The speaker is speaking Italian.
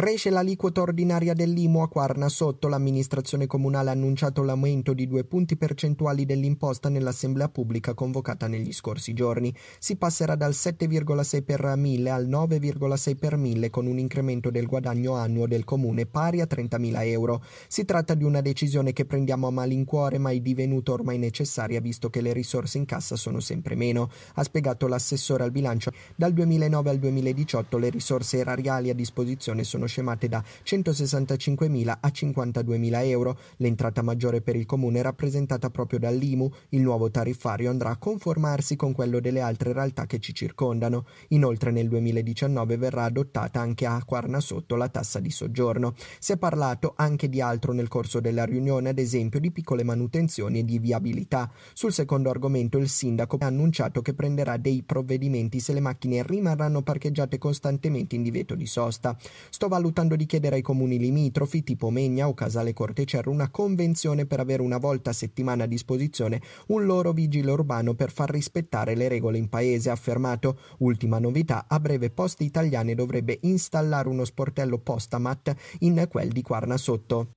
Cresce l'aliquota ordinaria dell'IMU a Quarna sotto. L'amministrazione comunale ha annunciato l'aumento di due punti percentuali dell'imposta nell'assemblea pubblica convocata negli scorsi giorni. Si passerà dal 7,6 per 1000 al 9,6 per 1000 con un incremento del guadagno annuo del comune pari a 30.000 euro. Si tratta di una decisione che prendiamo a malincuore ma è divenuta ormai necessaria visto che le risorse in cassa sono sempre meno, ha spiegato l'assessore al bilancio. Dal 2009 al 2018 le risorse erariali a disposizione sono scemate da 165.000 a 52.000 euro. L'entrata maggiore per il comune è rappresentata proprio dall'IMU. Il nuovo tariffario andrà a conformarsi con quello delle altre realtà che ci circondano. Inoltre nel 2019 verrà adottata anche a Quarna sotto la tassa di soggiorno. Si è parlato anche di altro nel corso della riunione, ad esempio di piccole manutenzioni e di viabilità. Sul secondo argomento il sindaco ha annunciato che prenderà dei provvedimenti se le macchine rimarranno parcheggiate costantemente in divieto di sosta. Sto valutando di chiedere ai comuni limitrofi, tipo Megna o Casale Cortecerro, una convenzione per avere una volta a settimana a disposizione un loro vigile urbano per far rispettare le regole in paese, ha affermato. Ultima novità, a breve Poste Italiane dovrebbe installare uno sportello Postamat in quel di Quarna Sotto.